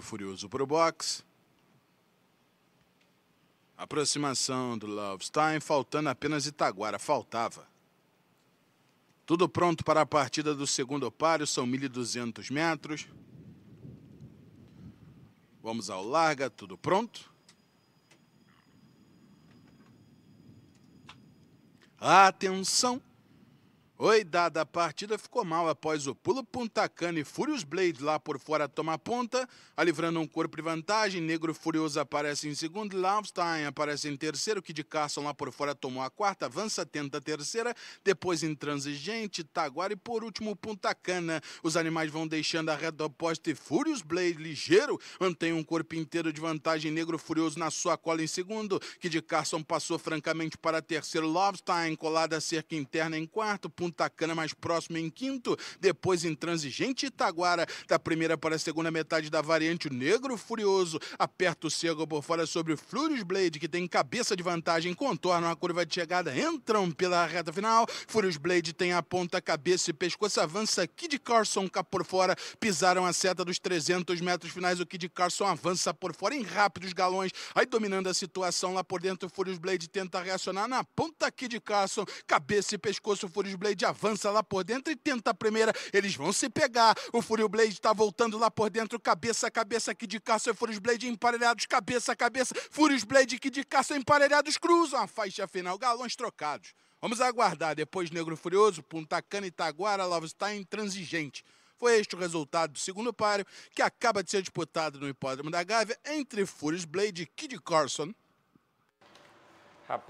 furioso para o box. Aproximação do Love Stein, faltando apenas Itaguara, faltava. Tudo pronto para a partida do segundo páreo, são 1.200 metros. Vamos ao larga, tudo pronto. Atenção! Oi, dada a partida ficou mal após o pulo Puntacana e Furious Blade lá por fora toma ponta, alivrando um corpo de vantagem, Negro Furioso aparece em segundo, Laufstein aparece em terceiro, Kid Carson lá por fora tomou a quarta, avança, tenta a terceira, depois Intransigente, Taguara e por último Puntacana. Os animais vão deixando a reta oposta e Furious Blade ligeiro mantém um corpo inteiro de vantagem, Negro Furioso na sua cola em segundo, Kid Carson passou francamente para terceiro, Laufstein colada a cerca interna em quarto, tacana mais próximo em quinto, depois intransigente Itaguara, da primeira para a segunda metade da variante, o Negro Furioso aperta o cego por fora sobre Furious Blade, que tem cabeça de vantagem, contornam a curva de chegada, entram pela reta final, Furious Blade tem a ponta, cabeça e pescoço, avança Kid Carson cá por fora, pisaram a seta dos 300 metros finais, o Kid Carson avança por fora em rápidos galões, aí dominando a situação lá por dentro, Furious Blade tenta reacionar na ponta Kid Carson, cabeça e pescoço, Furious Blade Blade avança lá por dentro e tenta a primeira. Eles vão se pegar. O Furious Blade está voltando lá por dentro. Cabeça a cabeça aqui de caça. Furious Blade emparelhados. Cabeça a cabeça. Furious Blade aqui de Carson emparelhados. Cruzam a faixa final. Galões trocados. Vamos aguardar. Depois Negro Furioso, Punta Cana e Love está intransigente. Foi este o resultado do segundo páreo, que acaba de ser disputado no Hipódromo da Gávea entre Furious Blade e Kid Carson,